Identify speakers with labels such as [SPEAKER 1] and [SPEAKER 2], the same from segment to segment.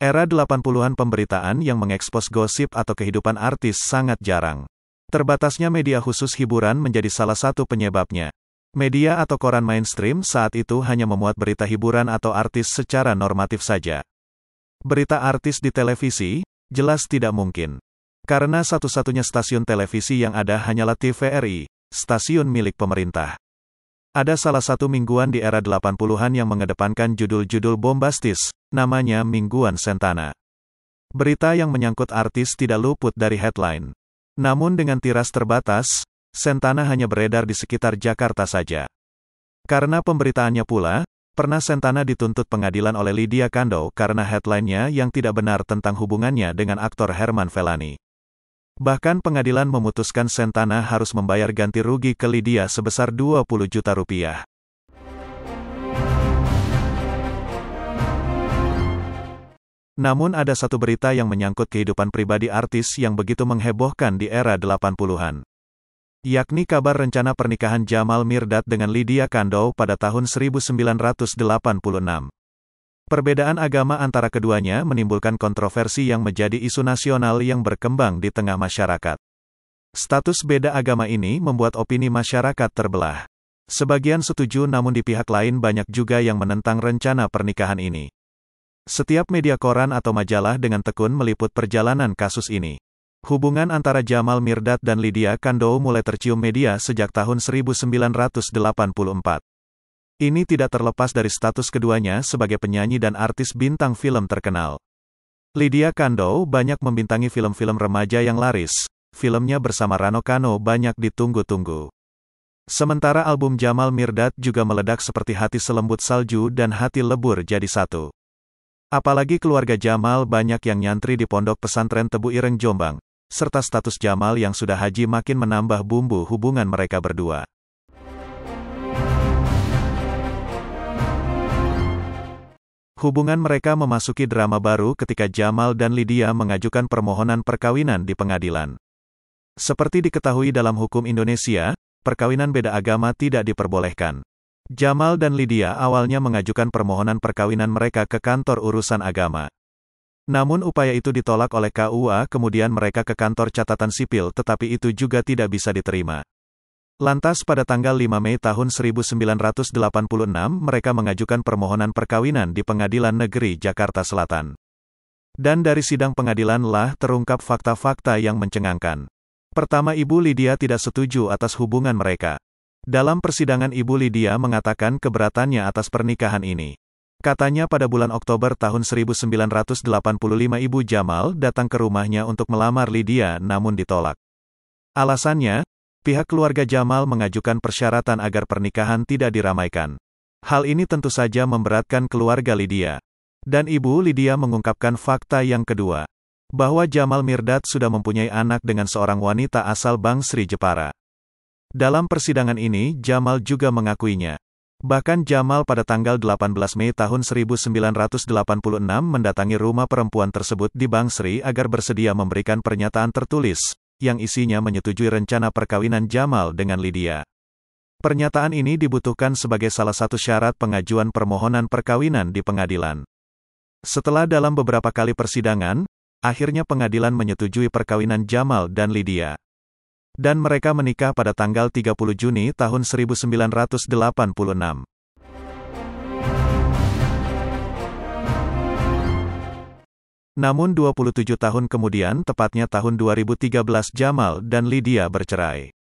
[SPEAKER 1] Era 80-an pemberitaan yang mengekspos gosip atau kehidupan artis sangat jarang. Terbatasnya media khusus hiburan menjadi salah satu penyebabnya. Media atau koran mainstream saat itu hanya memuat berita hiburan atau artis secara normatif saja. Berita artis di televisi, jelas tidak mungkin. Karena satu-satunya stasiun televisi yang ada hanyalah TVRI, stasiun milik pemerintah. Ada salah satu mingguan di era 80-an yang mengedepankan judul-judul bombastis, namanya Mingguan Sentana. Berita yang menyangkut artis tidak luput dari headline. Namun dengan tiras terbatas, Sentana hanya beredar di sekitar Jakarta saja. Karena pemberitaannya pula, pernah Sentana dituntut pengadilan oleh Lydia Kando karena headlinenya yang tidak benar tentang hubungannya dengan aktor Herman Fellani. Bahkan pengadilan memutuskan Sentana harus membayar ganti rugi ke Lydia sebesar 20 juta rupiah. Namun ada satu berita yang menyangkut kehidupan pribadi artis yang begitu menghebohkan di era 80-an. Yakni kabar rencana pernikahan Jamal Mirdad dengan Lydia Kandow pada tahun 1986. Perbedaan agama antara keduanya menimbulkan kontroversi yang menjadi isu nasional yang berkembang di tengah masyarakat. Status beda agama ini membuat opini masyarakat terbelah. Sebagian setuju namun di pihak lain banyak juga yang menentang rencana pernikahan ini. Setiap media koran atau majalah dengan tekun meliput perjalanan kasus ini. Hubungan antara Jamal Mirdad dan Lydia Kandow mulai tercium media sejak tahun 1984. Ini tidak terlepas dari status keduanya sebagai penyanyi dan artis bintang film terkenal. Lydia Kando banyak membintangi film-film remaja yang laris. Filmnya bersama Rano Kano banyak ditunggu-tunggu. Sementara album Jamal Mirdad juga meledak seperti hati selembut salju dan hati lebur jadi satu. Apalagi keluarga Jamal banyak yang nyantri di pondok pesantren Tebu Ireng Jombang, serta status Jamal yang sudah haji makin menambah bumbu hubungan mereka berdua. Hubungan mereka memasuki drama baru ketika Jamal dan Lydia mengajukan permohonan perkawinan di pengadilan. Seperti diketahui dalam hukum Indonesia, perkawinan beda agama tidak diperbolehkan. Jamal dan Lydia awalnya mengajukan permohonan perkawinan mereka ke kantor urusan agama. Namun upaya itu ditolak oleh KUA kemudian mereka ke kantor catatan sipil tetapi itu juga tidak bisa diterima. Lantas pada tanggal 5 Mei tahun 1986 mereka mengajukan permohonan perkawinan di Pengadilan Negeri Jakarta Selatan. Dan dari sidang pengadilan lah terungkap fakta-fakta yang mencengangkan. Pertama Ibu Lydia tidak setuju atas hubungan mereka. Dalam persidangan Ibu Lydia mengatakan keberatannya atas pernikahan ini. Katanya pada bulan Oktober tahun 1985 Ibu Jamal datang ke rumahnya untuk melamar Lydia namun ditolak. Alasannya, Pihak keluarga Jamal mengajukan persyaratan agar pernikahan tidak diramaikan. Hal ini tentu saja memberatkan keluarga Lydia. Dan ibu Lydia mengungkapkan fakta yang kedua. Bahwa Jamal Mirdad sudah mempunyai anak dengan seorang wanita asal Bang Sri Jepara. Dalam persidangan ini, Jamal juga mengakuinya. Bahkan Jamal pada tanggal 18 Mei tahun 1986 mendatangi rumah perempuan tersebut di Bang Sri agar bersedia memberikan pernyataan tertulis, yang isinya menyetujui rencana perkawinan Jamal dengan Lydia. Pernyataan ini dibutuhkan sebagai salah satu syarat pengajuan permohonan perkawinan di pengadilan. Setelah dalam beberapa kali persidangan, akhirnya pengadilan menyetujui perkawinan Jamal dan Lydia. Dan mereka menikah pada tanggal 30 Juni tahun 1986. Namun 27 tahun kemudian tepatnya tahun 2013 Jamal dan Lydia bercerai.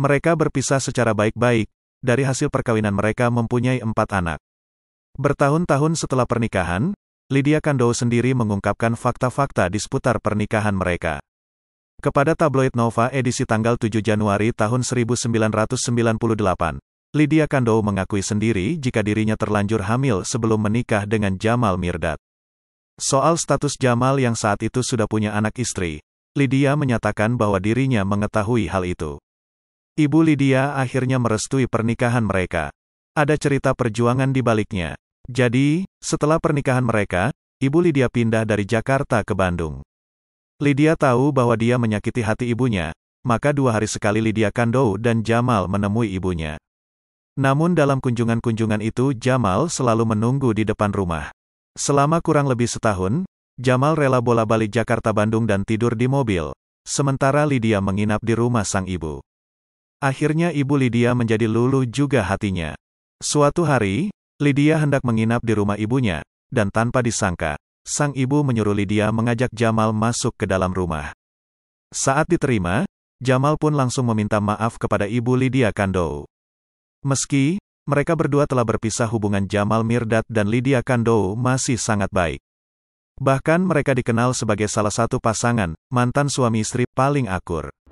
[SPEAKER 1] Mereka berpisah secara baik-baik, dari hasil perkawinan mereka mempunyai empat anak. Bertahun-tahun setelah pernikahan, Lydia Kandow sendiri mengungkapkan fakta-fakta di seputar pernikahan mereka. Kepada tabloid Nova edisi tanggal 7 Januari tahun 1998, Lydia Kandow mengakui sendiri jika dirinya terlanjur hamil sebelum menikah dengan Jamal Mirdad. Soal status Jamal yang saat itu sudah punya anak istri, Lydia menyatakan bahwa dirinya mengetahui hal itu. Ibu Lydia akhirnya merestui pernikahan mereka. Ada cerita perjuangan di baliknya. Jadi, setelah pernikahan mereka, Ibu Lydia pindah dari Jakarta ke Bandung. Lydia tahu bahwa dia menyakiti hati ibunya, maka dua hari sekali Lydia Kandou dan Jamal menemui ibunya. Namun dalam kunjungan-kunjungan itu Jamal selalu menunggu di depan rumah. Selama kurang lebih setahun, Jamal rela bola balik Jakarta-Bandung dan tidur di mobil, sementara Lydia menginap di rumah sang ibu. Akhirnya ibu Lydia menjadi luluh juga hatinya. Suatu hari, Lydia hendak menginap di rumah ibunya, dan tanpa disangka, sang ibu menyuruh Lydia mengajak Jamal masuk ke dalam rumah. Saat diterima, Jamal pun langsung meminta maaf kepada ibu Lydia Kando. Meski, mereka berdua telah berpisah hubungan Jamal Mirdad dan Lydia Kandou masih sangat baik. Bahkan mereka dikenal sebagai salah satu pasangan, mantan suami istri paling akur.